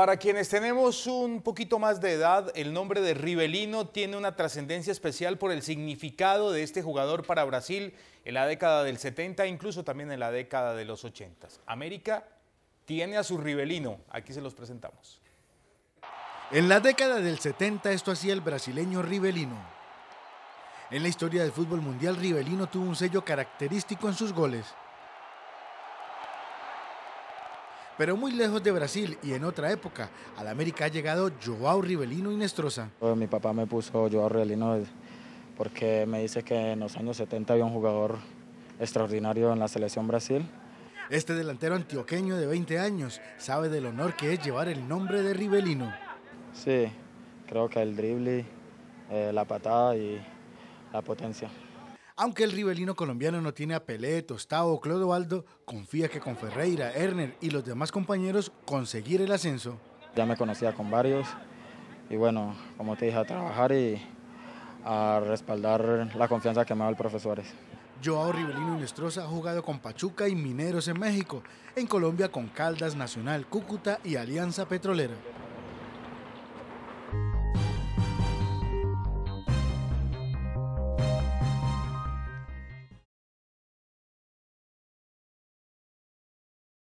Para quienes tenemos un poquito más de edad, el nombre de Rivelino tiene una trascendencia especial por el significado de este jugador para Brasil en la década del 70 e incluso también en la década de los 80. América tiene a su Rivelino, aquí se los presentamos. En la década del 70 esto hacía el brasileño Rivelino. En la historia del fútbol mundial, Rivelino tuvo un sello característico en sus goles. Pero muy lejos de Brasil y en otra época, al América ha llegado Joao Rivelino Inestrosa. Pues, mi papá me puso Joao Rivelino porque me dice que en los años 70 había un jugador extraordinario en la selección Brasil. Este delantero antioqueño de 20 años sabe del honor que es llevar el nombre de Rivelino. Sí, creo que el drible, eh, la patada y la potencia. Aunque el ribelino colombiano no tiene a Pelé, Tostado o Clodoaldo, confía que con Ferreira, Erner y los demás compañeros conseguir el ascenso. Ya me conocía con varios y bueno, como te dije, a trabajar y a respaldar la confianza que me dado el profesores. Joao Ribelino Inestrosa ha jugado con Pachuca y Mineros en México, en Colombia con Caldas Nacional, Cúcuta y Alianza Petrolera.